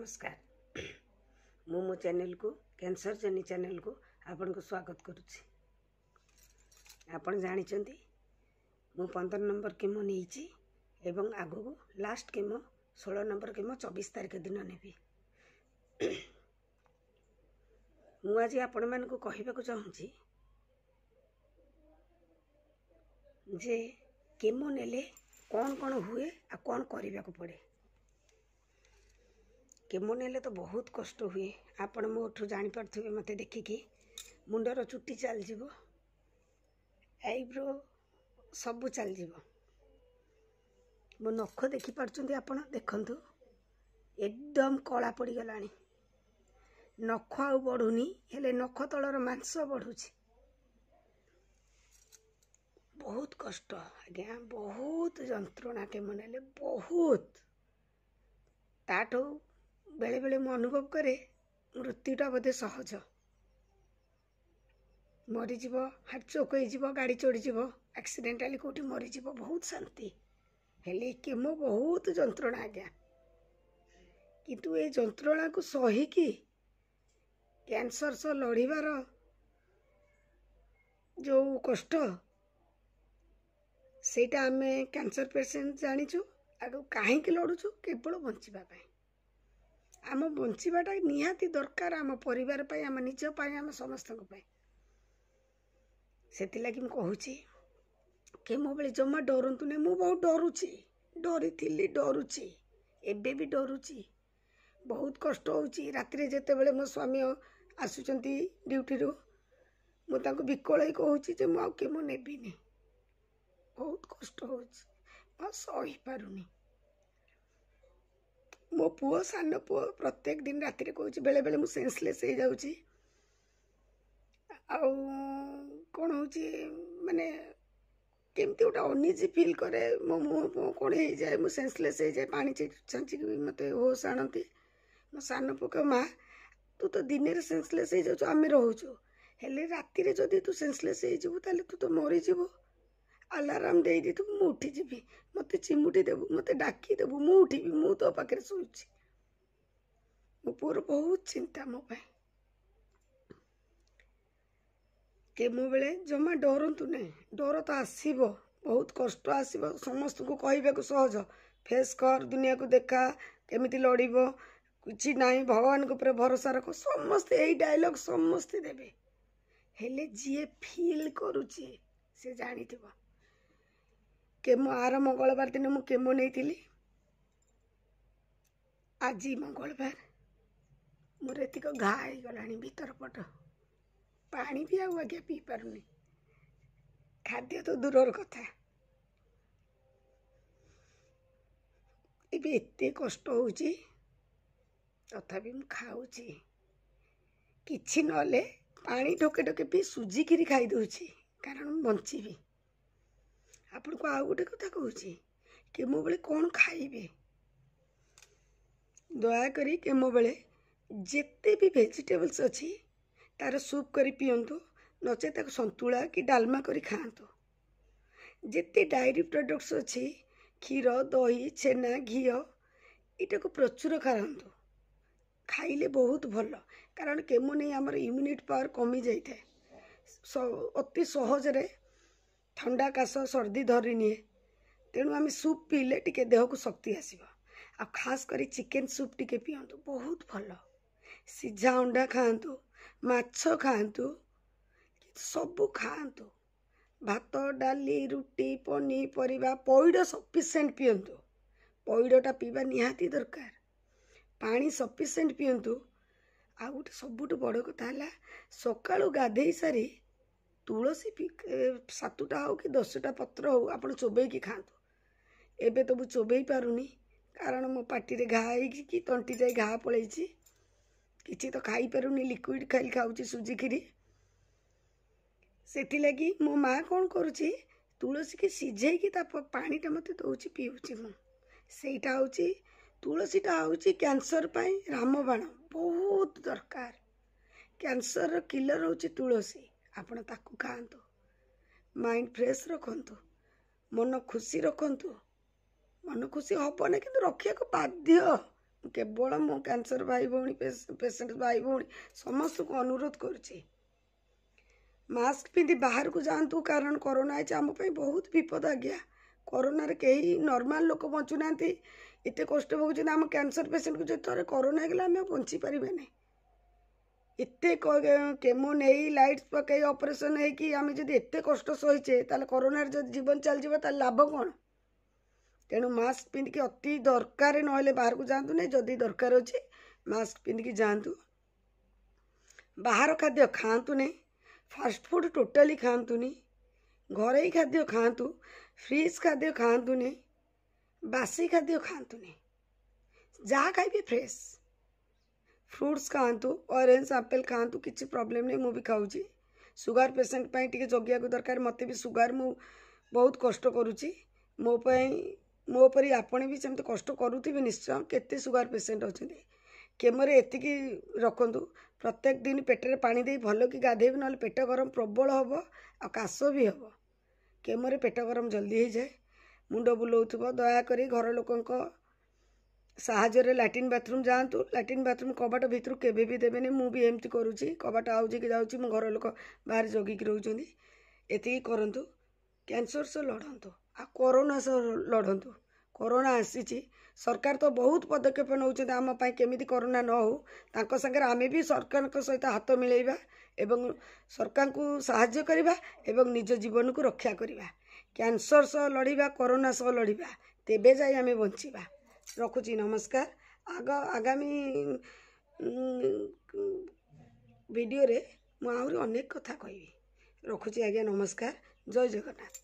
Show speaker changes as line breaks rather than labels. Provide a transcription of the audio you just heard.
ନମସ୍କାର ମୁଁ ମୋ ଚ୍ୟାନେଲକୁ କ୍ୟାନ୍ସର ଜେନି ଚ୍ୟାନେଲକୁ ଆପଣଙ୍କୁ ସ୍ୱାଗତ କରୁଛି ଆପଣ ଜାଣିଛନ୍ତି ମୁଁ ପନ୍ଦର ନମ୍ବର କେମ ନେଇଛି ଏବଂ ଆଗକୁ ଲାଷ୍ଟ କେମ ଷୋହଳ ନମ୍ବର କେମ ଚବିଶ ତାରିଖ ଦିନ ନେବି ମୁଁ ଆଜି ଆପଣମାନଙ୍କୁ କହିବାକୁ ଚାହୁଁଛି ଯେ କେମ ନେଲେ କ'ଣ କ'ଣ ହୁଏ ଆଉ କ'ଣ କରିବାକୁ ପଡ଼େ କେମୋ ନେଲେ ତ ବହୁତ କଷ୍ଟ ହୁଏ ଆପଣ ମୋଠୁ ଜାଣିପାରୁଥିବେ ମୋତେ ଦେଖିକି ମୁଣ୍ଡର ଚୁଟି ଚାଲିଯିବ ଆଇବ୍ରୋ ସବୁ ଚାଲିଯିବ ମୋ ନଖ ଦେଖିପାରୁଛନ୍ତି ଆପଣ ଦେଖନ୍ତୁ ଏକଦମ କଳା ପଡ଼ିଗଲାଣି ନଖ ଆଉ ବଢ଼ୁନି ହେଲେ ନଖ ତଳର ମାଂସ ବଢ଼ୁଛି ବହୁତ କଷ୍ଟ ଆଜ୍ଞା ବହୁତ ଯନ୍ତ୍ରଣା କେମୋ ନେଲେ ବହୁତ ତାଠୁ ବେଳେବେଳେ ମୁଁ ଅନୁଭବ କରେ ମୃତ୍ୟୁଟା ବୋଧେ ସହଜ ମରିଯିବ ହାର୍ଟଚୋକ୍ ହୋଇଯିବ ଗାଡ଼ି ଚଢ଼ିଯିବ ଆକ୍ସିଡେଣ୍ଟାଲି କେଉଁଠି ମରିଯିବ ବହୁତ ଶାନ୍ତି ହେଲେ କେମୋ ବହୁତ ଯନ୍ତ୍ରଣା ଆଜ୍ଞା କିନ୍ତୁ ଏ ଯନ୍ତ୍ରଣାକୁ ସହିକି କ୍ୟାନ୍ସର ସହ ଲଢ଼ିବାର ଯେଉଁ କଷ୍ଟ ସେଇଟା ଆମେ କ୍ୟାନ୍ସର ପେସେଣ୍ଟ ଜାଣିଛୁ ଆଗକୁ କାହିଁକି ଲଢ଼ୁଛୁ କେବଳ ବଞ୍ଚିବା ପାଇଁ ଆମ ବଞ୍ଚିବାଟା ନିହାତି ଦରକାର ଆମ ପରିବାର ପାଇଁ ଆମ ନିଜ ପାଇଁ ଆମ ସମସ୍ତଙ୍କ ପାଇଁ ସେଥିଲାଗି ମୁଁ କହୁଛି କି ମୋ ବେଳେ ଜମା ଡରନ୍ତୁନି ମୁଁ ବହୁତ ଡରୁଛି ଡରିଥିଲି ଡରୁଛି ଏବେ ବି ଡରୁଛି ବହୁତ କଷ୍ଟ ହେଉଛି ରାତିରେ ଯେତେବେଳେ ମୋ ସ୍ୱାମୀ ଆସୁଛନ୍ତି ଡ୍ୟୁଟିରୁ ମୁଁ ତାଙ୍କୁ ବିକଳେଇ କହୁଛି ଯେ ମୁଁ ଆଉ କେମୋ ନେବିନି ବହୁତ କଷ୍ଟ ହେଉଛି ମୁଁ ସହିପାରୁନି ମୋ ପୁଅ ସାନ ପୁଅ ପ୍ରତ୍ୟେକ ଦିନ ରାତିରେ କହୁଛି ବେଳେବେଳେ ମୁଁ ସେନ୍ସଲେସ୍ ହେଇଯାଉଛି ଆଉ କ'ଣ ହେଉଛି ମାନେ କେମିତି ଗୋଟେ ଅନିଜି ଫିଲ୍ କରେ ମୋ ମୁହଁ କ'ଣ ହେଇଯାଏ ମୁଁ ସେନ୍ସଲେସ୍ ହେଇଯାଏ ପାଣି ଛାଞ୍ଚିକି ବି ମୋତେ ହୋସ୍ ଆଣନ୍ତି ମୋ ସାନ ପୁଅ କହିବ ମା' ତୁ ତ ଦିନରେ ସେନ୍ସଲେସ୍ ହେଇଯାଉଛୁ ଆମେ ରହୁଛୁ ହେଲେ ରାତିରେ ଯଦି ତୁ ସେନ୍ସଲେସ୍ ହେଇଯିବୁ ତାହେଲେ ତୁ ତ ମରିଯିବୁ ଆଲାର୍ମ ଦେଇଦେଇଥିବୁ ମୁଁ ଉଠିଯିବି ମୋତେ ଚିମୁଟି ଦେବୁ ମୋତେ ଡାକିଦେବୁ ମୁଁ ଉଠିବି ମୁଁ ତୋ ପାଖରେ ଶୋଇଛି ମୋ ପୁଅର ବହୁତ ଚିନ୍ତା ମୋ ପାଇଁ କେମୋବେଳେ ଜମା ଡରନ୍ତୁ ନାହିଁ ଡର ତ ଆସିବ ବହୁତ କଷ୍ଟ ଆସିବ ସମସ୍ତଙ୍କୁ କହିବାକୁ ସହଜ ଫେସ୍ କର ଦୁନିଆକୁ ଦେଖା କେମିତି ଲଢ଼ିବ କିଛି ନାହିଁ ଭଗବାନଙ୍କ ଉପରେ ଭରସା ରଖ ସମସ୍ତେ ଏଇ ଡାଇଲଗ୍ ସମସ୍ତେ ଦେବେ ହେଲେ ଯିଏ ଫିଲ୍ କରୁଛି ସେ ଜାଣିଥିବ କେମୋ ଆର ମଙ୍ଗଳବାର ଦିନ ମୁଁ କେମୋ ନେଇଥିଲି ଆଜି ମଙ୍ଗଳବାର ମୋର ଏତିକ ଘା ହେଇଗଲାଣି ଭିତର ପଟ ପାଣି ବି ଆଉ ଆଜ୍ଞା ପିଇପାରୁନି ଖାଦ୍ୟ ତ ଦୂରର କଥା ଏବେ ଏତେ କଷ୍ଟ ହେଉଛି ତଥାପି ମୁଁ ଖାଉଛି କିଛି ନହେଲେ ପାଣି ଢୋକେ ଢୋକେ ବି ସୁଜିକିରି ଖାଇଦେଉଛି କାରଣ ମୁଁ ବଞ୍ଚିବି ଆପଣଙ୍କୁ ଆଉ ଗୋଟେ କଥା କହୁଛି କେମୋ ବେଳେ କ'ଣ ଖାଇବେ ଦୟାକରି କେମୋ ବେଳେ ଯେତେ ବି ଭେଜିଟେବଲ୍ସ ଅଛି ତା'ର ସୁପ୍ କରି ପିଅନ୍ତୁ ନଚେତ୍ ତାକୁ ସନ୍ତୁଳା କି ଡାଲମା କରି ଖାଆନ୍ତୁ ଯେତେ ଡାଇରୀ ପ୍ରଡ଼କ୍ଟସ୍ ଅଛି କ୍ଷୀର ଦହି ଛେନା ଘିଅ ଏଇଟାକୁ ପ୍ରଚୁର ଖାଆନ୍ତୁ ଖାଇଲେ ବହୁତ ଭଲ କାରଣ କେମୋ ନେଇ ଆମର ଇମ୍ୟୁନିଟି ପାୱାର କମିଯାଇଥାଏ ଅତି ସହଜରେ ଥଣ୍ଡା କାଶ ସର୍ଦ୍ଦି ଧରିନିଏ ତେଣୁ ଆମେ ସୁପ୍ ପିଇଲେ ଟିକେ ଦେହକୁ ଶକ୍ତି ଆସିବ ଆଉ ଖାସ୍ କରି ଚିକେନ୍ ସୁପ୍ ଟିକିଏ ପିଅନ୍ତୁ ବହୁତ ଭଲ ସିଝା ଅଣ୍ଡା ଖାଆନ୍ତୁ ମାଛ ଖାଆନ୍ତୁ ସବୁ ଖାଆନ୍ତୁ ଭାତ ଡାଲି ରୁଟି ପନିପରିବା ପଇଡ଼ ସଫିସିଏଣ୍ଟ ପିଅନ୍ତୁ ପଇଡ଼ଟା ପିଇବା ନିହାତି ଦରକାର ପାଣି ସଫିସିଏଣ୍ଟ ପିଅନ୍ତୁ ଆଉ ଗୋଟେ ସବୁଠୁ ବଡ଼ କଥା ହେଲା ସକାଳୁ ଗାଧେଇ ସାରି ତୁଳସୀ ସାତଟା ହେଉ କି ଦଶଟା ପତ୍ର ହେଉ ଆପଣ ଚୋବେଇକି ଖାଆନ୍ତୁ ଏବେ ତ ମୁଁ ଚୋବେଇ ପାରୁନି କାରଣ ମୋ ପାଟିରେ ଘା ହେଇକି କି ତଣ୍ଟି ଯାଇ ଘା ପଳେଇଛି କିଛି ତ ଖାଇପାରୁନି ଲିକ୍ୱିଡ଼ ଖାଇ ଖାଉଛି ସୁଜି କ୍ଷୀରି ସେଥିଲାଗି ମୋ ମାଆ କ'ଣ କରୁଛି ତୁଳସୀକି ସିଝେଇକି ତା ପାଣିଟା ମୋତେ ଦେଉଛି ପିଉଛି ମୁଁ ସେଇଟା ହେଉଛି ତୁଳସୀଟା ହେଉଛି କ୍ୟାନ୍ସର ପାଇଁ ରାମବାଣ ବହୁତ ଦରକାର କ୍ୟାନ୍ସରର କିଲର ହେଉଛି ତୁଳସୀ ଆପଣ ତାକୁ ଖାଆନ୍ତୁ ମାଇଣ୍ଡ ଫ୍ରେଶ ରଖନ୍ତୁ ମନ ଖୁସି ରଖନ୍ତୁ ମନ ଖୁସି ହେବ ନା କିନ୍ତୁ ରଖିବାକୁ ବାଧ୍ୟ କେବଳ ମୁଁ କ୍ୟାନ୍ସର ଭାଇ ଭଉଣୀ ପେସେଣ୍ଟ ଭାଇ ଭଉଣୀ ସମସ୍ତଙ୍କୁ ଅନୁରୋଧ କରୁଛି ମାସ୍କ ପିନ୍ଧି ବାହାରକୁ ଯାଆନ୍ତୁ କାରଣ କରୋନା ହେଇଛି ଆମ ପାଇଁ ବହୁତ ବିପଦ ଆଜ୍ଞା କରୋନାରେ କେହି ନର୍ମାଲ ଲୋକ ବଞ୍ଚୁନାହାନ୍ତି ଏତେ କଷ୍ଟ ଭୋଗୁଛନ୍ତି ଆମ କ୍ୟାନ୍ସର ପେସେଣ୍ଟକୁ ଯେତେବେଳେ କରୋନା ହେଇଗଲା ଆମେ ବଞ୍ଚି ପାରିବାନି এতে কেমো নেই লাইটস পকাই অপরেসন হয়েকি আমি যদি এতে কষ্ট সহিছে তাহলে করোনার যদি জীবন চালিযোগ তাহলে লাভ কোণ তেণু মাস্ক পিন্ধিকি অতি দরকার নহলে বাহারକୁ যাଆନ୍ତୁ ନାହିଁ ଯଦି দরকার ଅଛି ମାସ୍କ ପିନ୍ଧିକି ଯାଆନ୍ତୁ ବାହାର ଖାଦ୍ୟ ଖାଆନ୍ତୁ ନାହିଁ ଫାଷ୍ଟଫୁଡ଼୍ ଟୋଟାଲି ଖାଆନ୍ତୁନି ଘରୋଇ ଖାଦ୍ୟ ଖାଆନ୍ତୁ ଫ୍ରିଜ୍ ଖାଦ୍ୟ ଖାଆନ୍ତୁନି ବାସି ଖାଦ୍ୟ ଖାଆନ୍ତୁନି ଯାହା ଖାଇବେ ଫ୍ରେଶ୍ ଫ୍ରୁଟ୍ସ ଖାଆନ୍ତୁ ଅରେଞ୍ଜ ଆପେଲ୍ ଖାଆନ୍ତୁ କିଛି ପ୍ରୋବ୍ଲେମ୍ ନାହିଁ ମୁଁ ବି ଖାଉଛି ସୁଗାର ପେସେଣ୍ଟ ପାଇଁ ଟିକେ ଜଗିବାକୁ ଦରକାର ମୋତେ ବି ସୁଗାର ମୁଁ ବହୁତ କଷ୍ଟ କରୁଛି ମୋ ପାଇଁ ମୋ ପରି ଆପଣ ବି ସେମିତି କଷ୍ଟ କରୁଥିବେ ନିଶ୍ଚୟ କେତେ ସୁଗାର ପେସେଣ୍ଟ ଅଛନ୍ତି କେମୋରେ ଏତିକି ରଖନ୍ତୁ ପ୍ରତ୍ୟେକ ଦିନ ପେଟରେ ପାଣି ଦେଇ ଭଲ କି ଗାଧେଇବେ ନହେଲେ ପେଟ ଗରମ ପ୍ରବଳ ହେବ ଆଉ କାଶ ବି ହେବ କେମୋରେ ପେଟ ଗରମ ଜଲ୍ଦି ହେଇଯାଏ ମୁଣ୍ଡ ବୁଲାଉଥିବ ଦୟାକରି ଘର ଲୋକଙ୍କ ସାହାଯ୍ୟରେ ଲାଟ୍ରିନ୍ ବାଥରୁମ୍ ଯାଆନ୍ତୁ ଲାଟ୍ରିନ୍ ବାଥରୁମ୍ କବାଟ ଭିତରୁ କେବେ ବି ଦେବେନି ମୁଁ ବି ଏମିତି କରୁଛି କବାଟ ଆଉଛି କି ଯାଉଛି ମୋ ଘର ଲୋକ ବାହାରେ ଜଗିକି ରହୁଛନ୍ତି ଏତିକି କରନ୍ତୁ କ୍ୟାନ୍ସର ସହ ଲଢ଼ନ୍ତୁ ଆଉ କରୋନା ସହ ଲଢ଼ନ୍ତୁ କରୋନା ଆସିଛି ସରକାର ତ ବହୁତ ପଦକ୍ଷେପ ନେଉଛନ୍ତି ଆମ ପାଇଁ କେମିତି କରୋନା ନ ହେଉ ତାଙ୍କ ସାଙ୍ଗରେ ଆମେ ବି ସରକାରଙ୍କ ସହିତ ହାତ ମିଳେଇବା ଏବଂ ସରକାରଙ୍କୁ ସାହାଯ୍ୟ କରିବା ଏବଂ ନିଜ ଜୀବନକୁ ରକ୍ଷା କରିବା କ୍ୟାନ୍ସର ସହ ଲଢ଼ିବା କରୋନା ସହ ଲଢ଼ିବା ତେବେ ଯାଇ ଆମେ ବଞ୍ଚିବା ରଖୁଛି ନମସ୍କାର ଆଗ ଆଗାମୀ ଭିଡ଼ିଓରେ ମୁଁ ଆହୁରି ଅନେକ କଥା କହିବି ରଖୁଛି ଆଜ୍ଞା ନମସ୍କାର ଜୟ ଜଗନ୍ନାଥ